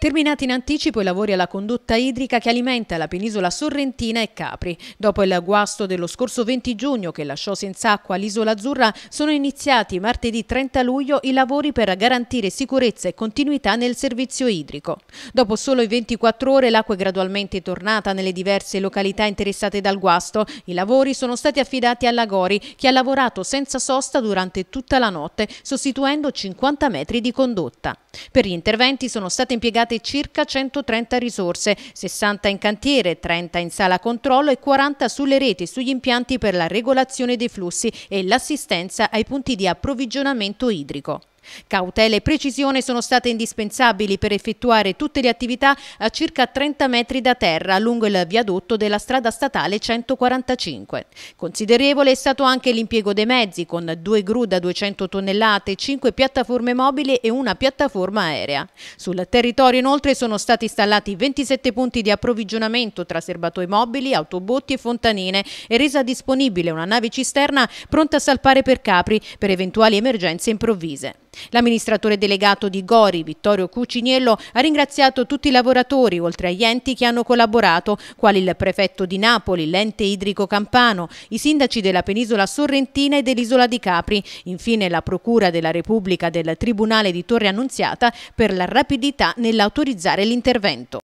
Terminati in anticipo i lavori alla condotta idrica che alimenta la penisola sorrentina e Capri. Dopo il guasto dello scorso 20 giugno che lasciò senza acqua l'isola azzurra, sono iniziati martedì 30 luglio i lavori per garantire sicurezza e continuità nel servizio idrico. Dopo solo i 24 ore l'acqua è gradualmente tornata nelle diverse località interessate dal guasto. I lavori sono stati affidati alla Gori che ha lavorato senza sosta durante tutta la notte, sostituendo 50 metri di condotta. Per gli interventi sono state impiegate impiegate circa 130 risorse, 60 in cantiere, 30 in sala controllo e 40 sulle reti, sugli impianti per la regolazione dei flussi e l'assistenza ai punti di approvvigionamento idrico. Cautela e precisione sono state indispensabili per effettuare tutte le attività a circa 30 metri da terra lungo il viadotto della strada statale 145. Considerevole è stato anche l'impiego dei mezzi con due gru da 200 tonnellate, cinque piattaforme mobili e una piattaforma aerea. Sul territorio inoltre sono stati installati 27 punti di approvvigionamento tra serbatoi mobili, autobotti e fontanine e resa disponibile una nave cisterna pronta a salpare per capri per eventuali emergenze improvvise. L'amministratore delegato di Gori, Vittorio Cuciniello, ha ringraziato tutti i lavoratori, oltre agli enti che hanno collaborato, quali il prefetto di Napoli, l'ente idrico campano, i sindaci della penisola sorrentina e dell'isola di Capri, infine la Procura della Repubblica del Tribunale di Torre Annunziata per la rapidità nell'autorizzare l'intervento.